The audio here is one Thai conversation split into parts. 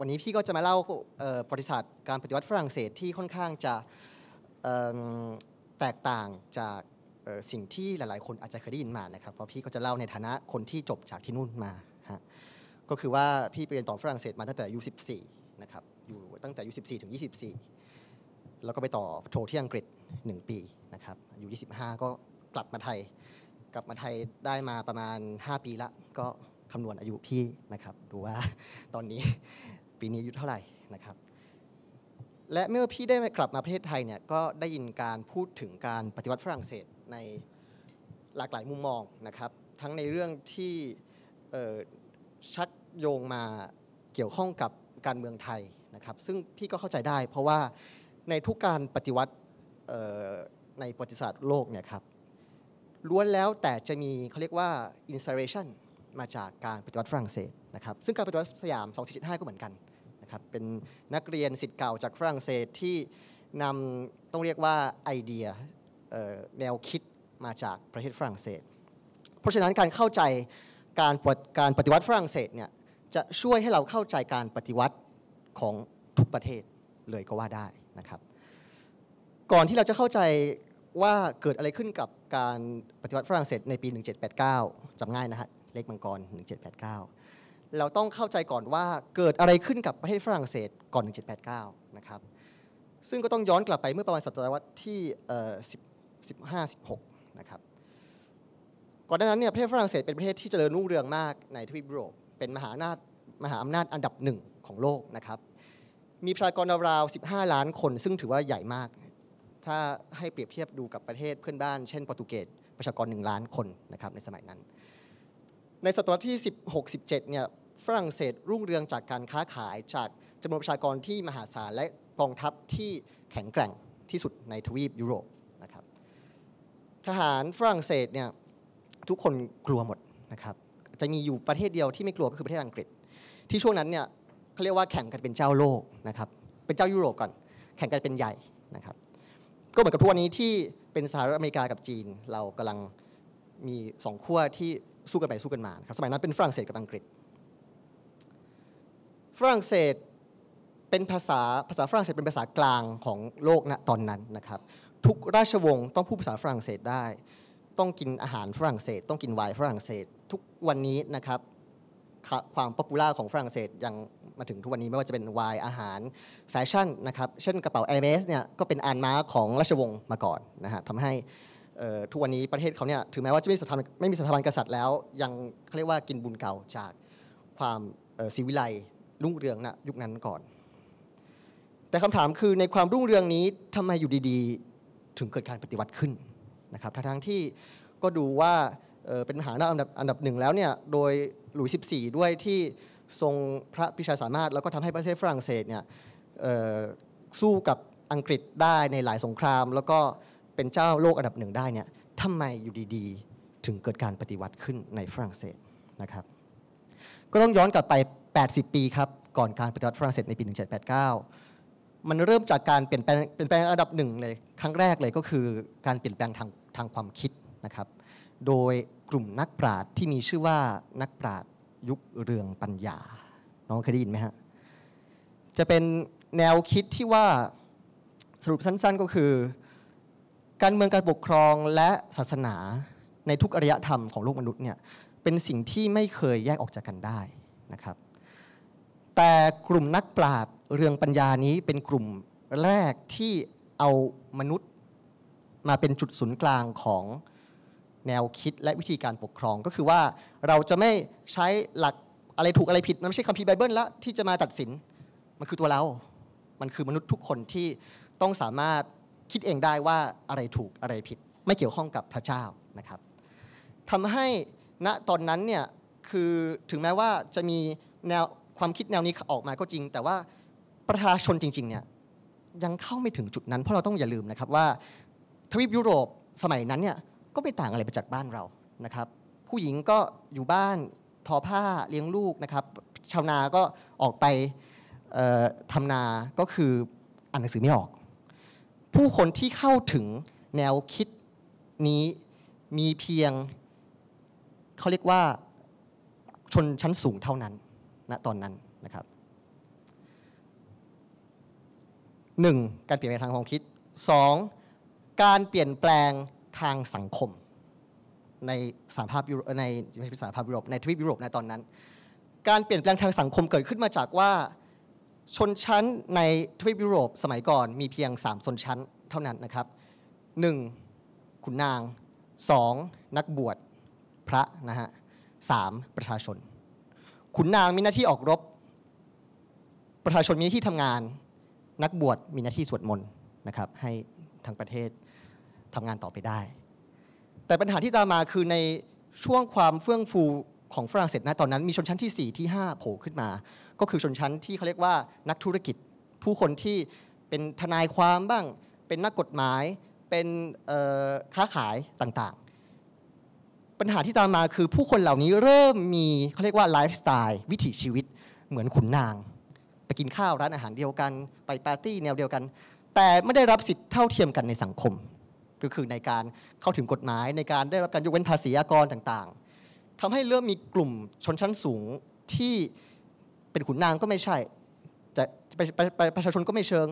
วันนี้พี่ก็จะมาเล่าประวัติศาสตร์การปฏิวัติฝรั่งเศสที่ค่อนข้างจะแตกต่างจากสิ่งที่หลายๆ คนอาจจะเคยได้ยินมานะครับเพราะพี่ก็จะเล่าในฐานะคนที่จบจากที่นู่นมาฮะก็คือว่าพี่ไปเรียนต่อฝรั่งเศสมาตั้งแต่อายุ 14 นะครับอยู่ตั้งแต่อายุ 14 ถึง 24 แล้วก็ไปต่อโทที่อังกฤษ 1 ปีนะครับอายุ25 ก็กลับมาไทยกลับมาไทยได้มาประมาณ 5 ปีละก็คำนวณอายุพี่นะครับดูว่าตอนนี้ปีนี้อายุเท่าไหร่นะครับและเมื่อพี่ได้กลับมาประเทศไทยเนี่ยก็ได้ยินการพูดถึงการปฏิวัติฝรั่งเศสในหลากหลายมุมมองนะครับทั้งในเรื่องที่ชัดโยงมาเกี่ยวข้องกับการเมืองไทยนะครับซึ่งพี่ก็เข้าใจได้เพราะว่าในทุกการปฏิวัติในประวัติศาสตร์โลกเนี่ยครับล้วนแล้วแต่จะมีเขาเรียกว่าอินสปิเรชันมาจากการปฏิวัติฝรั่งเศสนะครับซึ่งการปฏิวัติสยาม2475ก็เหมือนกันครับเป็นนักเรียนสิทธิ์เก่าจากฝรั่งเศสที่นำต้องเรียกว่าไอเดียแนวคิดมาจากประเทศฝรั่งเศส เพราะฉะนั้นการเข้าใจการปการปฏิวัติฝรั่งเศสเนี่ยจะช่วยให้เราเข้าใจการปฏิวัติของทุกประเทศเลยก็ว่าได้นะครับก่อนที่เราจะเข้าใจว่าเกิดอะไรขึ้นกับการปฏิวัติฝรั่งเศสในปี 1789 จำง่ายนะฮะเลขมังกร 1789เราต้องเข้าใจก่อนว่าเกิดอะไรขึ้นกับประเทศฝรั่งเศสก่อน 1789 นะครับ ซึ่งก็ต้องย้อนกลับไปเมื่อประมาณศตวรรษที่15 16 นะครับ ก่อนหน้านั้นเนี่ยประเทศฝรั่งเศสเป็นประเทศที่เจริญรุ่งเรืองมาก ในทวีปยุโรปเป็นมหาอำนาจมหาอำนาจอันดับหนึ่งของโลกนะครับ มีประชากรราวๆ15 ล้านคน ซึ่งถือว่าใหญ่มาก ถ้าให้เปรียบเทียบดูกับประเทศเพื่อนบ้านเช่นโปรตุเกสประชากร 1 ล้านคนนะครับในสมัยนั้นในศตวรรษที่ 16-17 เนี่ย ฝรั่งเศสรุ่งเรืองจากการค้าขายจากจำนวนประชากรที่มหาศาลและกองทัพที่แข็งแกร่งที่สุดในทวีปยุโรปนะครับ ทหารฝรั่งเศสเนี่ยทุกคนกลัวหมดนะครับ จะมีอยู่ประเทศเดียวที่ไม่กลัวก็คือประเทศอังกฤษ ที่ช่วงนั้นเนี่ยเขาเรียกว่าแข่งกันเป็นเจ้าโลกนะครับ เป็นเจ้ายุโรปก่อนแข่งกันเป็นใหญ่นะครับ ก็เหมือนกับทุกวันนี้ที่เป็นสหรัฐอเมริกากับจีนเรากำลังมีสองขั้วที่สู้กันไปสู้กันมาครับสมัยนั้นเป็นฝรั่งเศสกับอังกฤษ ฝรั่งเศสเป็นภาษาภาษาฝรั่งเศสเป็นภาษากลางของโลกณตอนนั้นนะครับทุกราชวงศ์ต้องพูดภาษาฝรั่งเศสได้ ต้องกินอาหารฝรั่งเศส ต้องกินไวน์ฝรั่งเศส ทุกวันนี้นะครับความป๊อปปูล่าของฝรั่งเศสยังมาถึงทุกวันนี้ไม่ว่าจะเป็นไวน์อาหารแฟชั่นนะครับเช่นกระเป๋าไอเมสเนี่ยก็เป็นอันมาของราชวงศ์มาก่อนนะฮะทำให้ทุกวันนี้ประเทศเขาเนี่ยถึงแม้ว่าจะไม่สถาบันไม่มีสถาบันกษัตริย์แล้วยังเขาเรียกว่ากินบุญเก่าจากความศิวิไลรุ่งเรืองนะยุคนั้นก่อน แต่คำถามคือในความรุ่งเรืองนี้ทำไมอยู่ดีๆถึงเกิดการปฏิวัติขึ้นนะครับทั้งที่ก็ดูว่าเป็นมหาอำนาจอันดับหนึ่งแล้วเนี่ยโดยหลุยส์14 ด้วยที่ทรงพระพิชาสามารถ แล้วก็ทำให้ประเทศฝรั่งเศสเนี่ยสู้กับอังกฤษได้ในหลายสงครามแล้วก็เป็นเจ้าโลกอันดับหนึ่งได้เนี่ยทำไมอยู่ดีๆ ถึงเกิดการปฏิวัติขึ้นในฝรั่งเศสนะครับ ก็ต้องย้อนกลับไป 80 ปีครับ ก่อนการปฏิวัติฝรั่งเศสในปี 1789 มันเริ่มจากการเปลี่ยนแปลงเปลี่ยนแปลงอันดับหนึ่งเลย ครั้งแรกเลยก็คือการเปลี่ยนแปลงทางทางความคิดนะครับ โดยกลุ่มนักปราชญ์ที่มีชื่อว่านักปราชญ์ยุคเรืองปัญญา น้องเคยได้ยินไหมฮะ จะเป็นแนวคิดที่ว่าสรุปสั้นๆ ก็คือการเมืองการปกครองและศาสนาในทุกอารยธรรมของโลกมนุษย์เนี่ยเป็นสิ่งที่ไม่เคยแยกออกจากกันได้นะครับ แต่กลุ่มนักปราชญ์เรื่องปัญญานี้ เป็นกลุ่มแรกที่เอามนุษย์มาเป็นจุดศูนย์กลางของแนวคิดและวิธีการปกครองก็คือว่าเราจะไม่ใช้หลักอะไรถูกอะไรผิดมันไม่ใช่คัมภีร์ไบเบิลละที่จะมาตัดสินมันคือตัวเรา มันคือมนุษย์ทุกคนที่ต้องสามารถคิดเองได้ว่าอะไรถูกอะไรผิดไม่เกี่ยวข้องกับพระเจ้านะครับทำให้ณตอนนั้นเนี่ยคือถึงแม้ว่าจะมีแนวความคิดแนวนี้ออกมาก็จริง แต่ว่าประชาชนจริงๆเนี่ยยังเข้าไม่ถึงจุดนั้น เพราะเราต้องอย่าลืมนะครับว่าทวีปยุโรปสมัยนั้นเนี่ยก็ไม่ต่างอะไรไปจากบ้านเรานะครับ ผู้หญิงก็อยู่บ้านทอผ้าเลี้ยงลูกนะครับชาวนาก็ออกไปทำนาก็คืออ่านหนังสือไม่ออกผู้คนที่เข้าถึงแนวคิดนี้มีเพียงเขาเรียกว่าชนชั้นสูงเท่านั้นณนะตอนนั้นนะครับหนึ่งการเปลี่ยนแปลงทางความคิดสองการเปลี่ยนแปลงทางสังคม ในสหภาพยุโรปในสหภาพยุโรปในทวีปยุโรปในตอนนั้น การเปลี่ยนแปลงทางสังคมเกิดขึ้นมาจากว่าชนชั้นในทวีปยุโรปสมัยก่อนมีเพียง3ชนชั้นเท่านั้นนะครับ 1. ขุนนาง 2. นักบวชพระนะฮะสประชาชน ขุนนางมีหน้าที่ออกรบ ประชาชนมีหน้าที่ทำงาน นักบวชมีหน้าที่สวดมนต์นะครับให้ทางประเทศทำงานต่อไปได้ แต่ปัญหาที่ตามมาคือในช่วงความเฟื่องฟูของฝรั่งเศสนะตอนนั้น มีชนชั้นที่ 4 ที่5โผล่ขึ้นมาก็คือชนชั้นที่เขาเรียกว่า นักธุรกิจ ผู้คนที่เป็นทนายความบ้าง เป็นนักกฎหมายเป็นค้าขายต่างๆ ปัญหาที่ตามมาคือผู้คนเหล่านี้เริ่มมีเขาเรียกว่าไลฟ์สไตล์วิถีชีวิตเหมือนขุนนาง ไปกินข้าวร้านอาหารเดียวกันไปปาร์ตี้แนวเดียวกัน แต่ไม่ได้รับสิทธิเท่าเทียมกันในสังคม ก็คือในการเข้าถึงกฎหมายในการได้รับการยกเว้นภาษีอากรต่างๆ ทำให้เริ่มมีกลุ่มชนชั้นสูงที่เป็นขุนนางก็ไม่ใช่จะประชาชนก็ไม่เชิง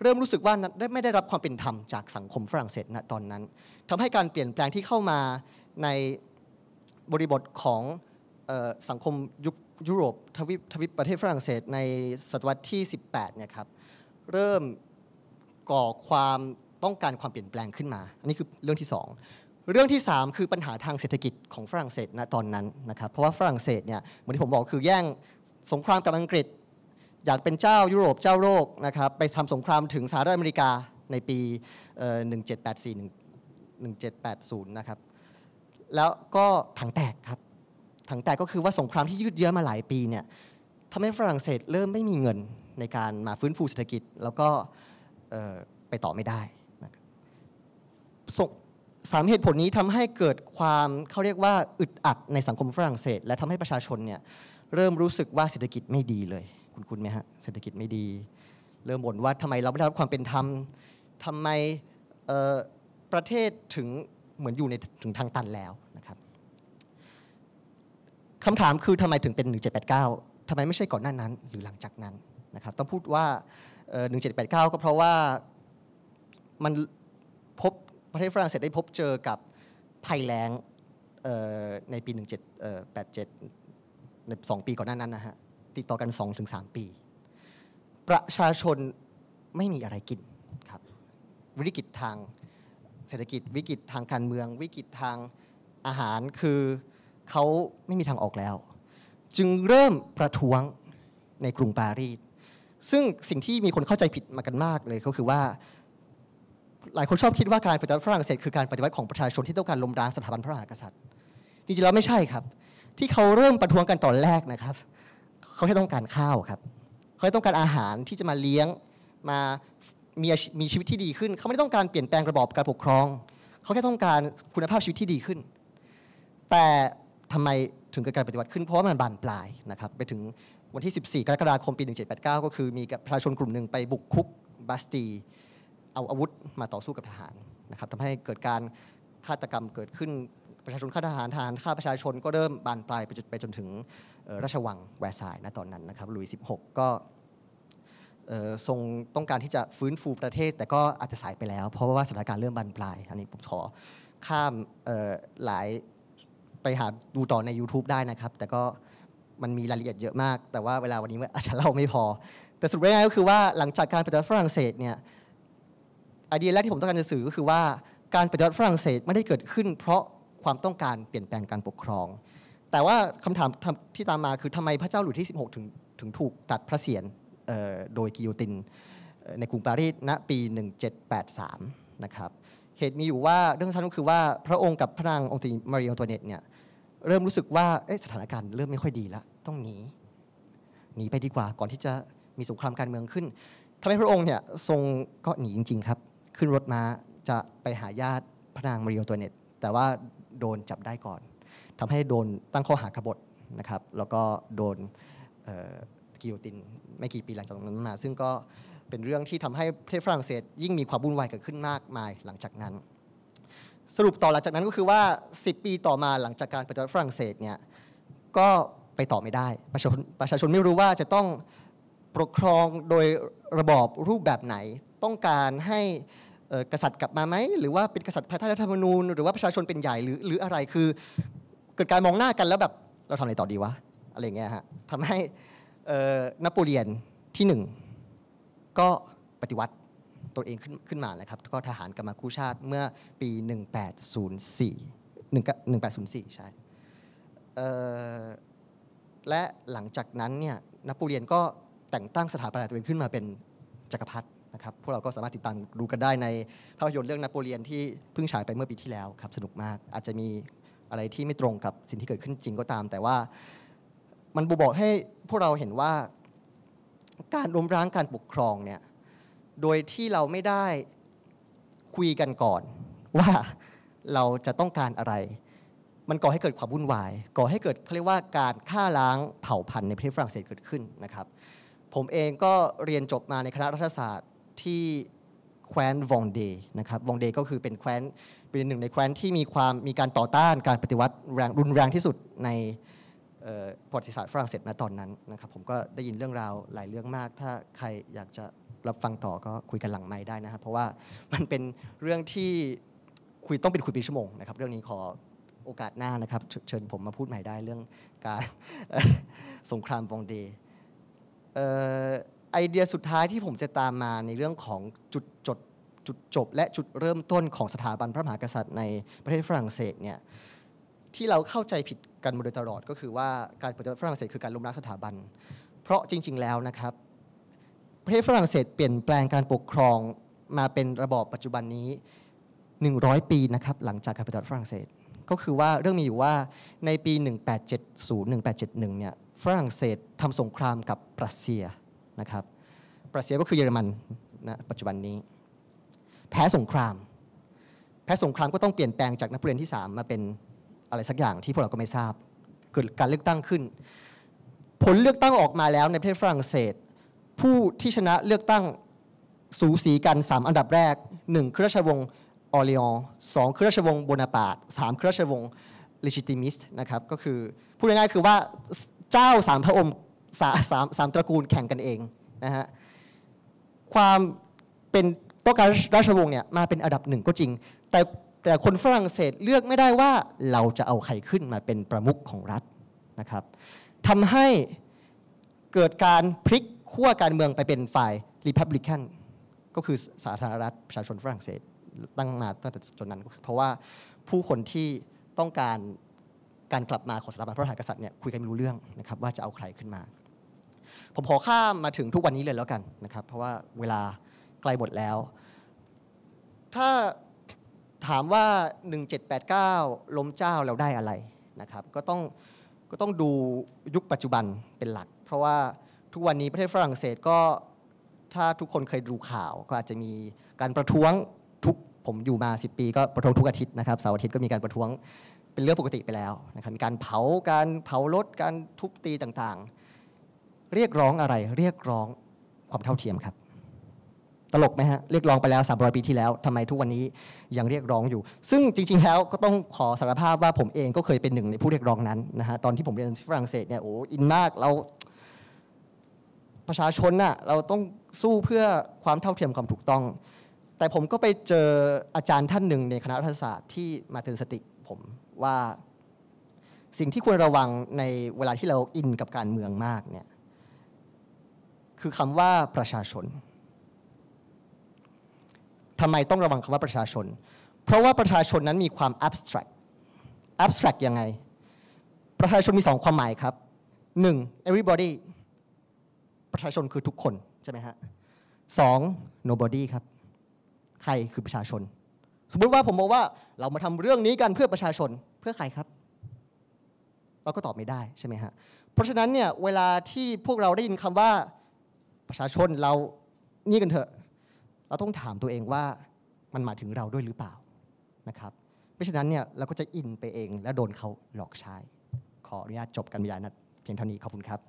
เริ่มรู้สึกว่าไม่ได้รับความเป็นธรรมจากสังคมฝรั่งเศสณตอนนั้น ทำให้การเปลี่ยนแปลงที่เข้ามาในบริบทของสังคมยุคยุโรปทวีปทวีปประเทศฝรั่งเศสในศตวรรษที่ 18เนี่ยครับ เริ่มก่อความต้องการความเปลี่ยนแปลงขึ้นมา อันนี้คือเรื่องที่ 2 เรื่องที่ 3 คือปัญหาทางเศรษฐกิจของฝรั่งเศสณตอนนั้นนะครับ เพราะว่าฝรั่งเศสเนี่ยเหมือนที่ผมบอกคือแย่งสงครามกับอังกฤษอยากเป็นเจ้ายุโรปเจ้าโลกนะครับไปทำสงครามถึงสหรัฐอเมริกาในปี 1784 1780 นะครับแล้วก็ถังแตกครับถังแตกก็คือว่าสงครามที่ยืดเยื้อมาหลายปีเนี่ยทำให้ฝรั่งเศสเริ่มไม่มีเงินในการมาฟื้นฟูเศรษฐกิจ แล้วก็ไปต่อไม่ได้นะครับสามเหตุผลนี้ทำให้เกิดความเขาเรียกว่าอึดอัดในสังคมฝรั่งเศส และทำให้ประชาชนเนี่ยเริ่มรู้สึกว่าเศรษฐกิจไม่ดีเลยคุณคุณไหมฮะเศรษฐกิจไม่ดี เริ่มบ่นว่าทำไมเราไม่ได้รับความเป็นธรรมทำไมประเทศถึงเหมือนอยู่ในถึงทางตันแล้วนะครับคำถามคือทำไมถึงเป็น 1789ทำไมไม่ใช่ก่อนหน้านั้นหรือหลังจากนั้นนะครับต้องพูดว่า1789ก็เพราะว่ามันพบประเทศฝรั่งเศสได้พบเจอกับภัยแล้งในปี 1787ใน2ปีก่อนหน้านั้นนะฮะติดต่อกัน 2-3 ปี ประชาชนไม่มีอะไรกินครับวิกฤตทางเศรษฐกิจ วิกฤตทางการเมือง วิกฤตทางอาหารคือเขาไม่มีทางออกแล้ว จึงเริ่มประท้วงในกรุงปารีสซึ่งสิ่งที่มีคนเข้าใจผิดมากันมากเลยก็คือว่าหลายคนชอบคิดว่าการปฏิวัติฝรั่งเศส คือการปฏิวัติของประชาชน ที่ต้องการล้มล้างสถาบันพระมหากษัตริย์จริงๆแล้วไม่ใช่ครับที่เขาเริ่มประท้วงกันตอนแรกนะครับ เขาแค่ต้องการข้าวครับเขาต้องการอาหารที่จะมาเลี้ยงมามีมีชีวิตที่ดีขึ้น เขาไม่ต้องการเปลี่ยนแปลงระบอบการปกครอง เขาแค่ต้องการคุณภาพชีวิตที่ดีขึ้น แต่ทำไมถึงเกิดการปฏิวัติขึ้นเพราะมันบานปลายนะครับไปถึงวันที่ 14 กรกฎาคมปี 1789 ก็คือมีประชาชนกลุ่มหนึ่งไปบุกคุกบาสตีเอาอาวุธมาต่อสู้กับทหารนะครับทำให้เกิดการฆาตกรรมเกิดขึ้นประชาชนข้าทหารทหารข่าประชาชน ก็เริ่มบานปลายไปจนไปจนถึงราชวังแวร์ซายนะตอนนั้นนะครับลุยสิหกก็ทรงต้องการที่จะฟื้นฟูประเทศแต่ก็อาจจะสายไปแล้ว เพราะว่าสถานการณ์เริ่มบานปลายอันนี้ผมขอข้ามหลายไปหาดูต่อใน YouTube ได้นะครับแต่ก็มันมีรายละเอียดเยอะมาก แต่ว่าเวลาวันนี้อาจจะเล่าไม่พอ แต่สุดท้ายก็คือว่าหลังจากการปฏิวัติฝรั่งเศสเนี่ยไอเดียแรกที่ผมต้องการจะสื่อก็คือว่าการปฏิวัติฝรั่งเศสไม่ได้เกิดขึ้นเพราะความต้องการเปลี่ยนแปลงการปกครอง แต่ว่าคำถามที่ตามมาคือทำไมพระเจ้าหลุยที่ 16ถึงถึงถูกตัดพระเศียรโดยกิโยตินในกรุงปารีสณปี1783นะครับ เหตุมีอยู่ว่าเรื่องสั้นก็คือว่าพระองค์กับพระนางองค์ติมารีอัตัวเนตเนี่ยเริ่มรู้สึกว่าสถานการณ์เริ่มไม่ค่อยดีแล้วต้องหนีหนีไปดีกว่าก่อนที่จะมีสงครามการเมืองขึ้นทำให้พระองค์เนี่ยทรงก็หนีจริง ๆ ครับ ขึ้นรถมาจะไปหาญาติพระนางมารีอัตัวเนตแต่ว่าโดนจับได้ก่อน ทำให้โดนตั้งข้อหาขบฏนะครับ แล้วก็โดนกิโยตินไม่กี่ปีหลังจากนั้นมาซึ่งก็เป็นเรื่องที่ทำให้ประเทศฝรั่งเศสยิ่งมีความวุ่นวายเกิดขึ้นมากมายหลังจากนั้น สรุปต่อหลังจากนั้นก็คือว่า 10 ปีต่อมาหลังจากการปฏิวัติฝรั่งเศสเนี่ยก็ไปต่อไม่ได้ประชาชนประชาชนไม่รู้ว่าจะต้องปกครองโดยระบอบรูปแบบไหนต้องการให้กษัตริย์กลับมาไหมหรือว่าเป็นกษัตริย์ภายใต้รัฐธรรมนูญหรือว่าประชาชนเป็นใหญ่หรือหรืออะไรคือเกิดการมองหน้ากันแล้วแบบเราทำอะไรต่อดีวะอะไรเงี้ยฮะทำให้นโปเลียนที่หนึ่งก็ปฏิวัติตัวเองขึ้นขึ้นมาและครับก็ทหารกลับมาคู่ชาติเมื่อปี 1804 1804ใช่และหลังจากนั้นเนี่ยนโปเลียนก็แต่งตั้งสถาปนาตัวเองขึ้นมาเป็นจักรพรรดินะครับพวกเราก็สามารถติดตามดูกันได้ในภาพยนตร์เรื่องนโปเลียนที่เพิ่งฉายไปเมื่อปีที่แล้วครับ สนุกมาก อาจจะมีอะไรที่ไม่ตรงกับสิ่งที่เกิดขึ้นจริงก็ตามแต่ว่ามันบุบอกให้พวกเราเห็นว่าการรวมร้างการปกครองเนี่ยโดยที่เราไม่ได้คุยกันก่อนว่าเราจะต้องการอะไร มันก่อให้เกิดความวุ่นวายก่อให้เกิดเขาเรียกว่าการฆ่าล้างเผ่าพันธุ์ในประเทศฝรั่งเศสเกิดขึ้นนะครับ ผมเองก็เรียนจบมาในคณะรัฐศาสตร์ที่แคว้นวองเดย์นะครับ วองเดย์ก็คือเป็นแคว้นเป็นหนึ่งในแคว้นที่มีความมีการต่อต้านการปฏิวัติแรงรุนแรงที่สุดในประวัติศาสตร์ฝรั่งเศสณตอนนั้นนะครับ ผมก็ได้ยินเรื่องราวหลายเรื่องมาก ถ้าใครอยากจะรับฟังต่อก็คุยกันหลังไม้ได้นะครับ เพราะว่ามันเป็นเรื่องที่คุยต้องเป็นคุยเป็นชั่วโมงนะครับเรื่องนี้ขอโอกาสหน้านะครับ เชิญผมมาพูดใหม่ได้เรื่องการสงครามวองเดไอเดียสุดท้ายที่ผมจะตามมาในเรื่องของจุดจดจุดจบและจุดเริ่มต้นของสถาบันพระมหากษัตริย์ในประเทศฝรั่งเศสเนี่ยที่เราเข้าใจผิดกันมาโดยตลอด ก็คือว่าการปฏิวัติฝรั่งเศสคือการล้มล้างสถาบัน เพราะจริง ๆแล้วนะครับประเทศฝรั่งเศสเปลี่ยนแปลงการปกครองมาเป็นระบอบปัจจุบันนี้ 100 ปีนะครับหลังจากการปฏิวัติฝรั่งเศส ก็คือว่าเรื่องมีอยู่ว่าในปี 1870 1871เนี่ยฝรั่งเศสทำสงครามกับปรัสเซียนะครับ ปรัสเซียก็คือเยอรมันนะปัจจุบันนี้ แพ้สงคราม แพ้สงครามก็ต้องเปลี่ยนแปลงจากนักเรียนที่3มาเป็นอะไรสักอย่างที่พวกเราก็ไม่ทราบ เกิดการเลือกตั้งขึ้น ผลเลือกตั้งออกมาแล้วในประเทศฝรั่งเศส ผู้ที่ชนะเลือกตั้งสูสีกัน3อันดับแรก1คือราชวงศ์ออริออนสองคือราชวงศ์โบนาปาร์ตสามคือราชวงศ์ลิชิติมิสนะครับก็คือพูดง่ายๆคือว่าเจ้าสามพระองค์สามสามตระกูลแข่งกันเองนะฮะความเป็นต้องการราชวงศ์เนี่ยมาเป็นอันดับหนึ่งก็จริง แต่แต่คนฝรั่งเศสเลือกไม่ได้ว่าเราจะเอาใครขึ้นมาเป็นประมุขของรัฐนะครับทำให้เกิดการพลิกขั้วการเมืองไปเป็นฝ่ายรีพับลิกันก็คือสาธารณรัฐประชาชนฝรั่งเศสตั้งมาตั้งแต่จนนั้น เพราะว่าผู้คนที่ต้องการการกลับมาของสถาบันพระมหากษัตริย์เนี่ยคุยกันไม่รู้เรื่องนะครับว่าจะเอาใครขึ้นมา ผมขอข้ามมาถึงทุกวันนี้เลยแล้วกันนะครับเพราะว่าเวลาใกล้หมดแล้ว ถ้าถามว่า 1789 ล้มเจ้าเราได้อะไรนะครับก็ต้องก็ต้องดูยุคปัจจุบันเป็นหลัก เพราะว่าทุกวันนี้ประเทศฝรั่งเศสก็ถ้าทุกคนเคยดูข่าวก็อาจจะมีการประท้วงผมอยู่มา10ปี ก็ประท้วงทุกอาทิตย์นะครับเสาร์อาทิตย์ก็มีการประท้วงเป็นเรื่องปกติไปแล้วนะครับมีการเผาการเผารถการทุบตีต่างๆ เรียกร้องอะไรเรียกร้องความเท่าเทียมครับ ตลกไหมฮะเรียกร้องไปแล้ว300ปีที่แล้วทำไมทุกวันนี้ยังเรียกร้องอยู่ ซึ่งจริงๆแล้วก็ต้องขอสารภาพว่าผมเองก็เคยเป็นหนึ่ง ในผู้เรียกร้องนั้นนะฮะตอนที่ผมเรียนที่ฝรั่งเศสเนี่ยโอ้อินมากเราประชาชนน่ะเราต้องสู้เพื่อความเท่าเทียมความถูกต้องแต่ผมก็ไปเจออาจารย์ท่านหนึ่งในคณะรัฐศาสตร์ที่มาเตือนสติผมว่า สิ่งที่ควรระวังในเวลาที่เราอินกับการเมืองมากเนี่ยคือคำว่าประชาชนทำไมต้องระวังคำว่าประชาชน เพราะว่าประชาชนนั้นมีความ abstract abstract ยังไงประชาชนมีสองความหมายครับหนึ่ง everybody ประชาชนคือทุกคนใช่ไหมฮะสอง nobody ครับใครคือประชาชนสมมุติว่าผมบอกว่าเรามาทำเรื่องนี้กันเพื่อประชาชนเพื่อใครครับ เราก็ตอบไม่ได้ใช่ไหมฮะเพราะฉะนั้นเนี่ยเวลาที่พวกเราได้ยินคำว่าประชาชนเรานี่กันเถอะเราต้องถามตัวเองว่ามันหมายถึงเราด้วยหรือเปล่านะครับ เพราะฉะนั้นเนี่ยเราก็จะอินไปเอง และโดนเขาหลอกใช้ขออนุญาตจบการบรรยายนะเพียงเท่านี้ขอบคุณครับ